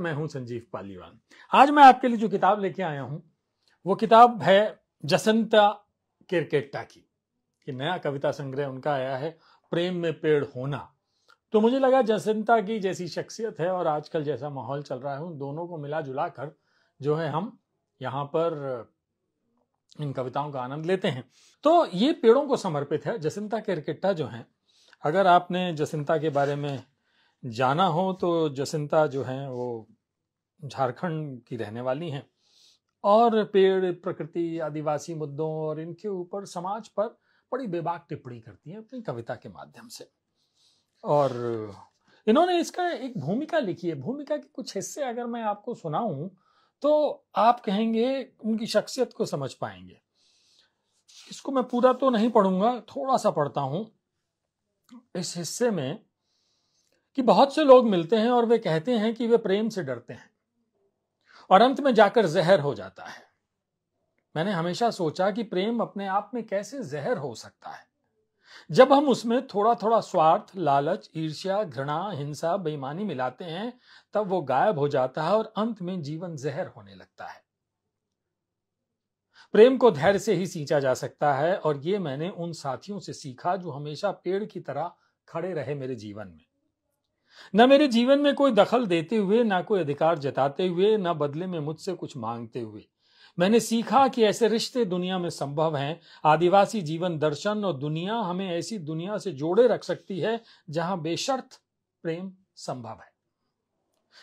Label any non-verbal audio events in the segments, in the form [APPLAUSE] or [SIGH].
मैं हूं संजीव पालीवाल आज मैं आपके लिए जो किताब लेके आया हूं वो किताब है जसंता किरकेट्टा की कि नया कविता संग्रह उनका आया है प्रेम में पेड़ होना तो मुझे लगा जसंता की जैसी शख्सियत है और आजकल जैसा माहौल चल रहा है उन दोनों को मिला जुला कर जो है हम यहाँ पर इन कविताओं का आनंद लेते हैं तो ये पेड़ों को समर्पित है जसंता किरकेट्टा जो है अगर आपने जसंता के बारे में जाना हो तो जसिंता जो हैं वो झारखंड की रहने वाली हैं और पेड़ प्रकृति आदिवासी मुद्दों और इनके ऊपर समाज पर बड़ी बेबाक टिप्पणी करती हैं अपनी कविता के माध्यम से और इन्होंने इसका एक भूमिका लिखी है भूमिका के कुछ हिस्से अगर मैं आपको सुनाऊं तो आप कहेंगे उनकी शख्सियत को समझ पाएंगे इसको मैं पूरा तो नहीं पढ़ूंगा थोड़ा सा पढ़ता हूं इस हिस्से में कि बहुत से लोग मिलते हैं और वे कहते हैं कि वे प्रेम से डरते हैं और अंत में जाकर जहर हो जाता है मैंने हमेशा सोचा कि प्रेम अपने आप में कैसे जहर हो सकता है जब हम उसमें थोड़ा थोड़ा स्वार्थ लालच ईर्ष्या घृणा हिंसा बेईमानी मिलाते हैं तब वो गायब हो जाता है और अंत में जीवन जहर होने लगता है प्रेम को धैर्य से ही सींचा जा सकता है और ये मैंने उन साथियों से सीखा जो हमेशा पेड़ की तरह खड़े रहे मेरे जीवन में न मेरे जीवन में कोई दखल देते हुए ना कोई अधिकार जताते हुए ना बदले में मुझसे कुछ मांगते हुए मैंने सीखा कि ऐसे रिश्ते दुनिया में संभव हैं आदिवासी जीवन दर्शन और दुनिया हमें ऐसी दुनिया से जोड़े रख सकती है जहां बेशर्त प्रेम संभव है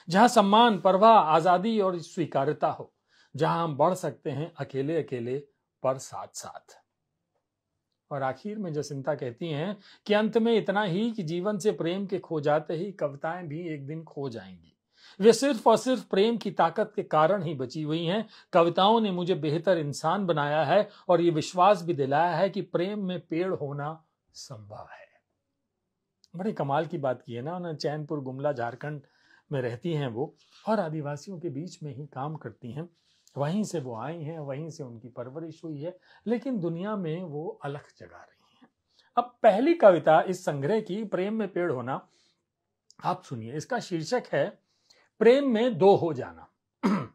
जहां सम्मान परवाह आजादी और स्वीकार्यता हो जहां हम बढ़ सकते हैं अकेले अकेले पर साथ साथ और आखिर में जसिंता कहती हैं कि अंत में इतना ही कि जीवन से प्रेम के खो जाते ही कविताएं भी एक दिन खो जाएंगी वे सिर्फ और सिर्फ प्रेम की ताकत के कारण ही बची हुई हैं कविताओं ने मुझे बेहतर इंसान बनाया है और ये विश्वास भी दिलाया है कि प्रेम में पेड़ होना संभव है बड़े कमाल की बात की है ना उन्हें चैनपुर गुमला झारखंड में रहती हैं वो और आदिवासियों के बीच में ही काम करती हैं वहीं से वो आई हैं वहीं से उनकी परवरिश हुई है लेकिन दुनिया में वो अलख जगा रही हैं अब पहली कविता इस संग्रह की प्रेम में पेड़ होना आप सुनिए इसका शीर्षक है प्रेम में दो हो जाना [CLEARS THROAT]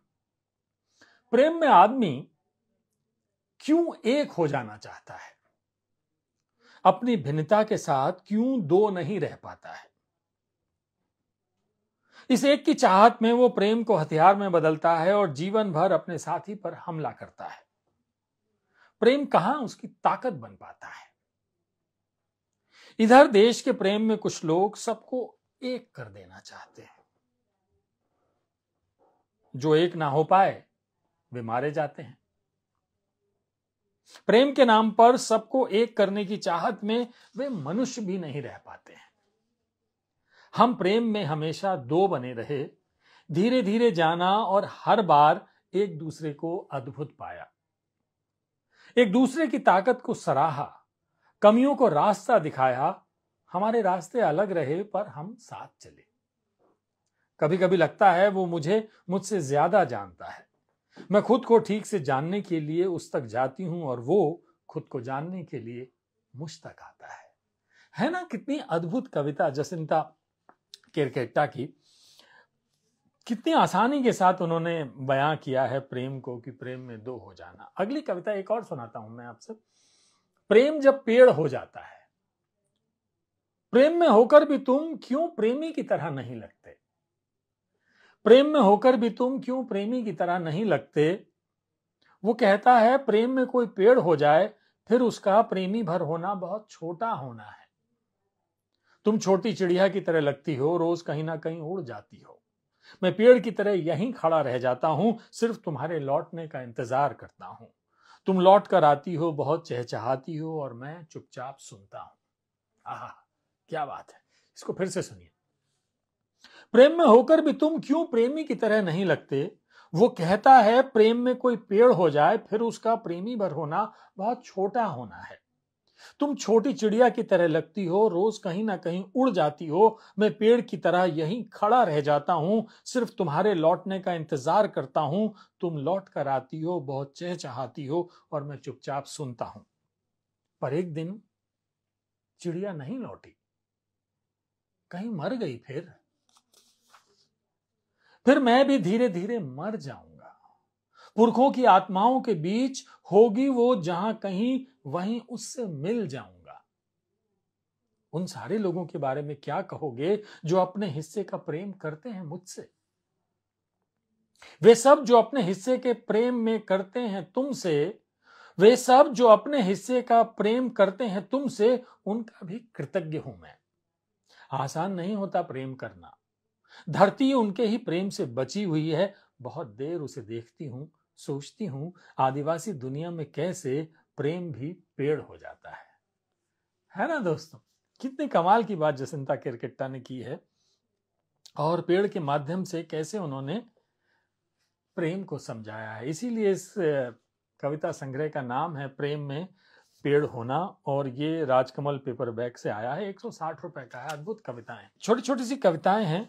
प्रेम में आदमी क्यों एक हो जाना चाहता है अपनी भिन्नता के साथ क्यों दो नहीं रह पाता है इस एक की चाहत में वो प्रेम को हथियार में बदलता है और जीवन भर अपने साथी पर हमला करता है प्रेम कहां उसकी ताकत बन पाता है इधर देश के प्रेम में कुछ लोग सबको एक कर देना चाहते हैं जो एक ना हो पाए वे मारे जाते हैं प्रेम के नाम पर सबको एक करने की चाहत में वे मनुष्य भी नहीं रह पाते हैं हम प्रेम में हमेशा दो बने रहे धीरे धीरे जाना और हर बार एक दूसरे को अद्भुत पाया एक दूसरे की ताकत को सराहा कमियों को रास्ता दिखाया हमारे रास्ते अलग रहे पर हम साथ चले कभी कभी लगता है वो मुझे मुझसे ज्यादा जानता है मैं खुद को ठीक से जानने के लिए उस तक जाती हूं और वो खुद को जानने के लिए मुझ तक आता है है ना कितनी अद्भुत कविता जसिंता केरकेट्टा की कितनी आसानी के साथ उन्होंने बयां किया है प्रेम को कि प्रेम में दो हो जाना अगली कविता एक और सुनाता हूं मैं आपसे प्रेम जब पेड़ हो जाता है प्रेम में होकर भी तुम क्यों प्रेमी की तरह नहीं लगते प्रेम में होकर भी तुम क्यों प्रेमी की तरह नहीं लगते वो कहता है प्रेम में कोई पेड़ हो जाए फिर उसका प्रेमी भर होना बहुत छोटा होना है तुम छोटी चिड़िया की तरह लगती हो रोज कहीं ना कहीं उड़ जाती हो मैं पेड़ की तरह यहीं खड़ा रह जाता हूं सिर्फ तुम्हारे लौटने का इंतजार करता हूं तुम लौट कर आती हो बहुत चहचहाती हो और मैं चुपचाप सुनता हूं आह क्या बात है इसको फिर से सुनिए प्रेम में होकर भी तुम क्यों प्रेमी की तरह नहीं लगते वो कहता है प्रेम में कोई पेड़ हो जाए फिर उसका प्रेमी भर होना बहुत छोटा होना है तुम छोटी चिड़िया की तरह लगती हो रोज कहीं ना कहीं उड़ जाती हो मैं पेड़ की तरह यहीं खड़ा रह जाता हूं सिर्फ तुम्हारे लौटने का इंतजार करता हूं तुम लौट कर आती हो बहुत चहचहाती हो और मैं चुपचाप सुनता हूं पर एक दिन चिड़िया नहीं लौटी कहीं मर गई फिर फिर मैं भी धीरे धीरे मर जाऊंगा पुरखों की आत्माओं के बीच होगी वो जहां कहीं वहीं उससे मिल जाऊंगा उन सारे लोगों के बारे में क्या कहोगे जो अपने हिस्से का प्रेम करते हैं मुझसे वे सब जो अपने हिस्से के प्रेम में करते हैं तुमसे वे सब जो अपने हिस्से का प्रेम करते हैं तुमसे उनका भी कृतज्ञ हूं मैं आसान नहीं होता प्रेम करना धरती उनके ही प्रेम से बची हुई है बहुत देर उसे देखती हूं सोचती हूं आदिवासी दुनिया में कैसे प्रेम भी पेड़ हो जाता है है ना दोस्तों कितनी कमाल की बात जसिंता केरकेट्टा ने की है और पेड़ के माध्यम से कैसे उन्होंने प्रेम को समझाया है इसीलिए इस कविता संग्रह का नाम है प्रेम में पेड़ होना और ये राजकमल पेपर बैग से आया है एक सौ साठ रुपए का है अद्भुत कविताएं छोटी छोटी सी कविताएं हैं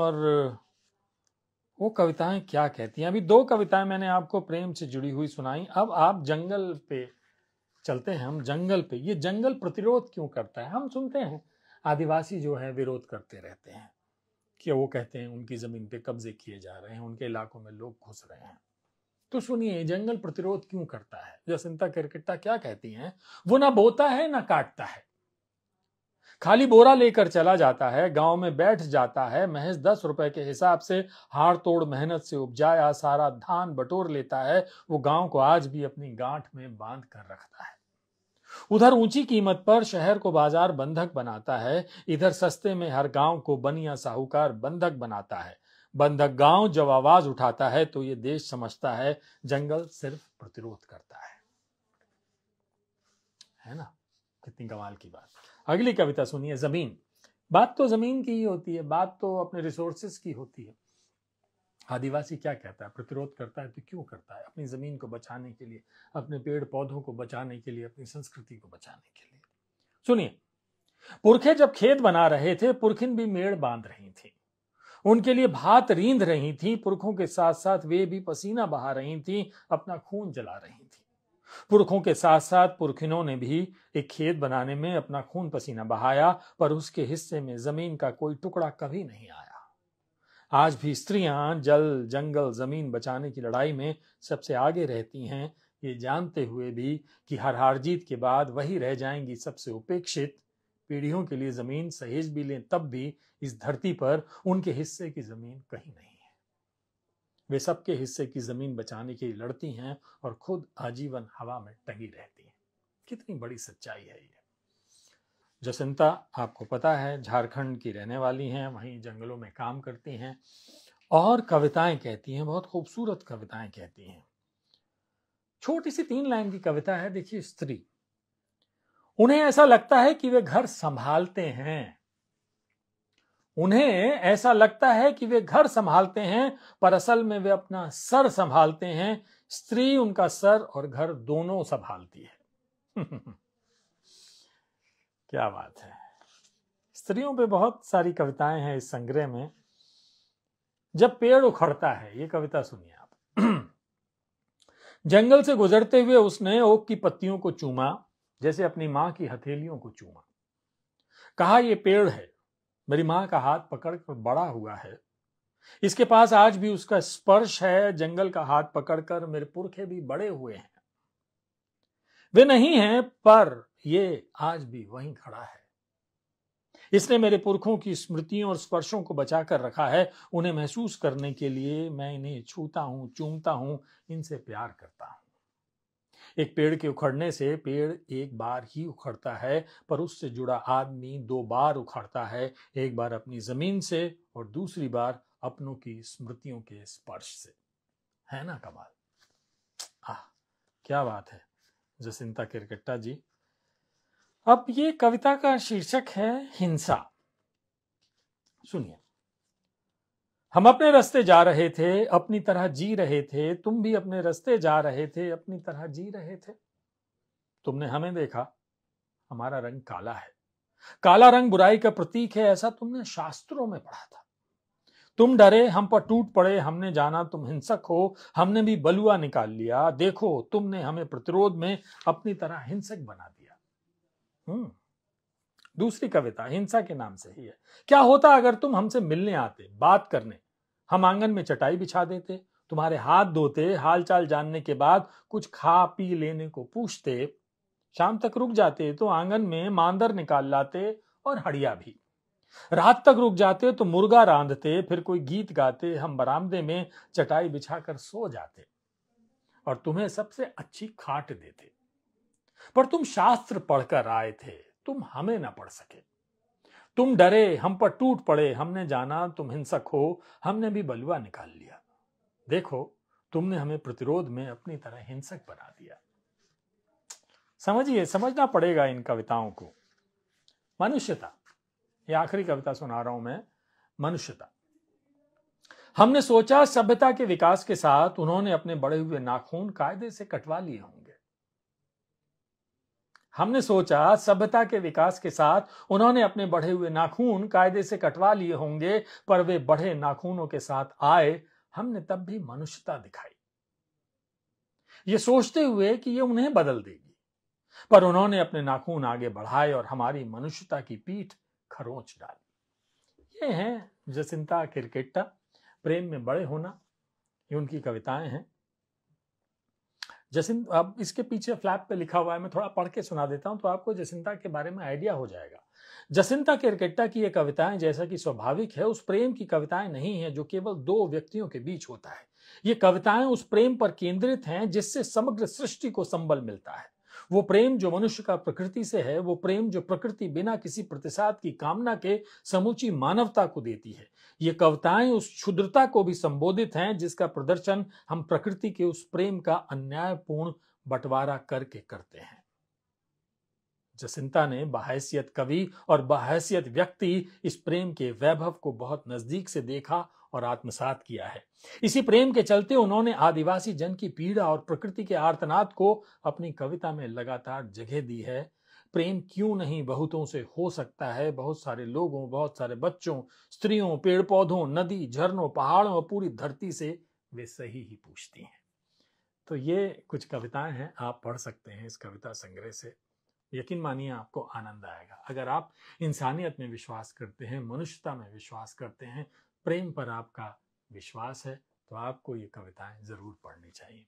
और वो कविताएं क्या कहती हैं अभी दो कविताएं मैंने आपको प्रेम से जुड़ी हुई सुनाई अब आप जंगल पे चलते हैं हम जंगल पे ये जंगल प्रतिरोध क्यों करता है हम सुनते हैं आदिवासी जो है विरोध करते रहते हैं कि वो कहते हैं उनकी ज़मीन पे कब्जे किए जा रहे हैं उनके इलाकों में लोग घुस रहे हैं तो सुनिए जंगल प्रतिरोध क्यों करता है जसिंता क्रिकेटा क्या कहती हैं वो ना बोता है ना काटता है खाली बोरा लेकर चला जाता है गांव में बैठ जाता है महज दस रुपए के हिसाब से हार तोड़ मेहनत से उपजाया सारा धान बटोर लेता है वो गांव को आज भी अपनी गांठ में बांध कर रखता है उधर ऊंची कीमत पर शहर को बाजार बंधक बनाता है इधर सस्ते में हर गांव को बनिया साहूकार बंधक बनाता है बंधक गांव जब आवाज उठाता है तो ये देश समझता है जंगल सिर्फ प्रतिरोध करता है है ना कितनी कमाल की बात अगली कविता सुनिए जमीन बात तो जमीन की ही होती है बात तो अपने रिसोर्सेस की होती है आदिवासी क्या कहता है प्रतिरोध करता है तो क्यों करता है अपनी जमीन को बचाने के लिए अपने पेड़ पौधों को बचाने के लिए अपनी संस्कृति को बचाने के लिए सुनिए पुरखे जब खेत बना रहे थे पुरखिन भी मेड़ बांध रही थी उनके लिए भात रींद रही थी पुरखों के साथ साथ वे भी पसीना बहा रही थी अपना खून जला रही पुरखों के साथ साथ पुरखिनों ने भी एक खेत बनाने में अपना खून पसीना बहाया पर उसके हिस्से में जमीन का कोई टुकड़ा कभी नहीं आया आज भी स्त्रियां जल जंगल जमीन बचाने की लड़ाई में सबसे आगे रहती हैं ये जानते हुए भी कि हर हार जीत के बाद वही रह जाएंगी सबसे उपेक्षित पीढ़ियों के लिए जमीन सहेज भी लें तब भी इस धरती पर उनके हिस्से की जमीन कहीं नहीं वे सबके हिस्से की ज़मीन बचाने के लिए लड़ती हैं और खुद आजीवन हवा में टंगी रहती हैं कितनी बड़ी सच्चाई है ये जसंता आपको पता है झारखंड की रहने वाली हैं वहीं जंगलों में काम करती हैं और कविताएं कहती हैं बहुत खूबसूरत कविताएं कहती हैं छोटी सी तीन लाइन की कविता है देखिए स्त्री उन्हें ऐसा लगता है कि वे घर संभालते हैं उन्हें ऐसा लगता है कि वे घर संभालते हैं पर असल में वे अपना सर संभालते हैं स्त्री उनका सर और घर दोनों संभालती है [LAUGHS] क्या बात है स्त्रियों पे बहुत सारी कविताएं हैं इस संग्रह में जब पेड़ उखड़ता है ये कविता सुनिए आप [CLEARS THROAT] जंगल से गुजरते हुए उसने ओक की पत्तियों को चूमा जैसे अपनी मां की हथेलियों को चूमा कहा यह पेड़ है मेरी माँ का हाथ पकड़कर बड़ा हुआ है इसके पास आज भी उसका स्पर्श है जंगल का हाथ पकड़कर मेरे पुरखे भी बड़े हुए हैं वे नहीं हैं पर ये आज भी वहीं खड़ा है इसने मेरे पुरखों की स्मृतियों और स्पर्शों को बचाकर रखा है उन्हें महसूस करने के लिए मैं इन्हें छूता हूं चूमता हूं इनसे प्यार करता हूं एक पेड़ के उखड़ने से पेड़ एक बार ही उखड़ता है पर उससे जुड़ा आदमी दो बार उखड़ता है एक बार अपनी जमीन से और दूसरी बार अपनों की स्मृतियों के स्पर्श से है ना कमाल आह क्या बात है जसिंता किरकट्टा जी अब ये कविता का शीर्षक है हिंसा सुनिए हम अपने रास्ते जा रहे थे अपनी तरह जी रहे थे तुम भी अपने रास्ते जा रहे थे अपनी तरह जी रहे थे तुमने हमें देखा हमारा रंग काला है काला रंग बुराई का प्रतीक है ऐसा तुमने शास्त्रों में पढ़ा था तुम डरे हम पर टूट पड़े हमने जाना तुम हिंसक हो हमने भी बलुआ निकाल लिया देखो तुमने हमें प्रतिरोध में अपनी तरह हिंसक बना दिया हम्म दूसरी कविता हिंसा के नाम से ही है क्या होता अगर तुम हमसे मिलने आते बात करने हम आंगन में चटाई बिछा देते तुम्हारे हाथ धोते हालचाल जानने के बाद कुछ खा पी लेने को पूछते शाम तक रुक जाते तो आंगन में मांदर निकाल लाते और हड़िया भी रात तक रुक जाते तो मुर्गा रांधते फिर कोई गीत गाते हम बरामदे में चटाई बिछाकर सो जाते और तुम्हें सबसे अच्छी खाट देते पर तुम शास्त्र पढ़कर आए थे तुम हमें ना पढ़ सके तुम डरे हम पर टूट पड़े हमने जाना तुम हिंसक हो हमने भी बलुआ निकाल लिया देखो तुमने हमें प्रतिरोध में अपनी तरह हिंसक बना दिया समझिए समझना पड़ेगा इन कविताओं को मनुष्यता ये आखिरी कविता सुना रहा हूं मैं मनुष्यता हमने सोचा सभ्यता के विकास के साथ उन्होंने अपने बड़े हुए नाखून कायदे से कटवा लिए होंगे हमने सोचा सभ्यता के विकास के साथ उन्होंने अपने बढ़े हुए नाखून कायदे से कटवा लिए होंगे पर वे बढ़े नाखूनों के साथ आए हमने तब भी मनुष्यता दिखाई ये सोचते हुए कि ये उन्हें बदल देगी पर उन्होंने अपने नाखून आगे बढ़ाए और हमारी मनुष्यता की पीठ खरोच डाली ये हैं जसिंता क्रिकेटा प्रेम में बड़े होना ये उनकी कविताएं हैं जसिन अब इसके पीछे फ्लैप पे लिखा हुआ है मैं थोड़ा पढ़ के सुना देता हूँ तो आपको जसिंता के बारे में आइडिया हो जाएगा जसिंता केरकेट्टा की ये कविताएं जैसा कि स्वाभाविक है उस प्रेम की कविताएं नहीं है जो केवल दो व्यक्तियों के बीच होता है ये कविताएं उस प्रेम पर केंद्रित हैं जिससे समग्र सृष्टि को संबल मिलता है वो प्रेम जो मनुष्य का प्रकृति से है वो प्रेम जो प्रकृति बिना किसी प्रतिसाद की कामना के समूची मानवता को देती है ये कविताएं उस क्षुद्रता को भी संबोधित हैं जिसका प्रदर्शन हम प्रकृति के उस प्रेम का अन्यायपूर्ण बंटवारा करके करते हैं जसिंता ने बहैसियत कवि और बहैसियत व्यक्ति इस प्रेम के वैभव को बहुत नजदीक से देखा और आत्मसात किया है इसी प्रेम के चलते उन्होंने आदिवासी जन की पीड़ा और प्रकृति के आर्तनाद को अपनी कविता में लगातार जगह दी है प्रेम क्यों नहीं बहुतों से हो सकता है बहुत सारे लोगों बहुत सारे बच्चों स्त्रियों पेड़ पौधों नदी झरनों पहाड़ों और पूरी धरती से वे सही ही पूछती हैं तो ये कुछ कविताएं हैं आप पढ़ सकते हैं इस कविता संग्रह से यकीन मानिए आपको आनंद आएगा अगर आप इंसानियत में विश्वास करते हैं मनुष्यता में विश्वास करते हैं प्रेम पर आपका विश्वास है तो आपको ये कविताएं ज़रूर पढ़नी चाहिए